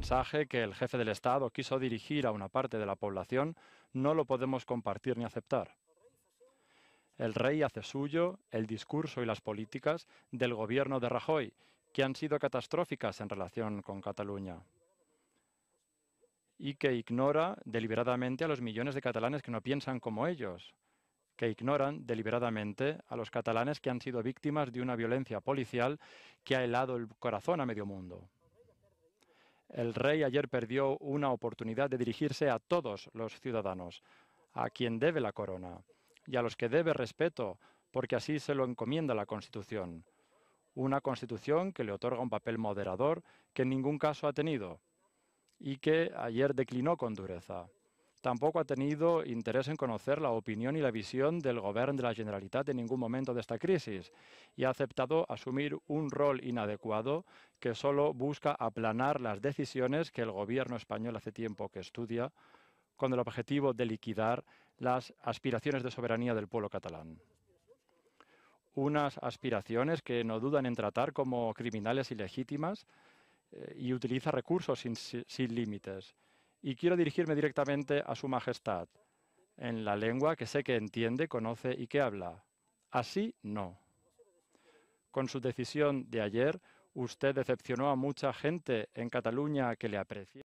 mensaje que el jefe del Estado quiso dirigir a una parte de la población no lo podemos compartir ni aceptar. El rey hace suyo el discurso y las políticas del gobierno de Rajoy, que han sido catastróficas en relación con Cataluña y que ignora deliberadamente a los millones de catalanes que no piensan como ellos, que ignoran deliberadamente a los catalanes que han sido víctimas de una violencia policial que ha helado el corazón a medio mundo. El rey ayer perdió una oportunidad de dirigirse a todos los ciudadanos, a quien debe la corona y a los que debe respeto, porque así se lo encomienda la Constitución. Una Constitución que le otorga un papel moderador que en ningún caso ha tenido y que ayer declinó con dureza. Tampoco ha tenido interés en conocer la opinión y la visión del Gobierno de la Generalitat en ningún momento de esta crisis y ha aceptado asumir un rol inadecuado que solo busca aplanar las decisiones que el Gobierno español hace tiempo que estudia con el objetivo de liquidar las aspiraciones de soberanía del pueblo catalán unas aspiraciones que no dudan en tratar como criminales ilegítimas eh, y utiliza recursos sin límites y quiero dirigirme directamente a Su Majestad, en la lengua que sé que entiende, conoce y que habla. Así no. Con su decisión de ayer, usted decepcionó a mucha gente en Cataluña que le aprecia.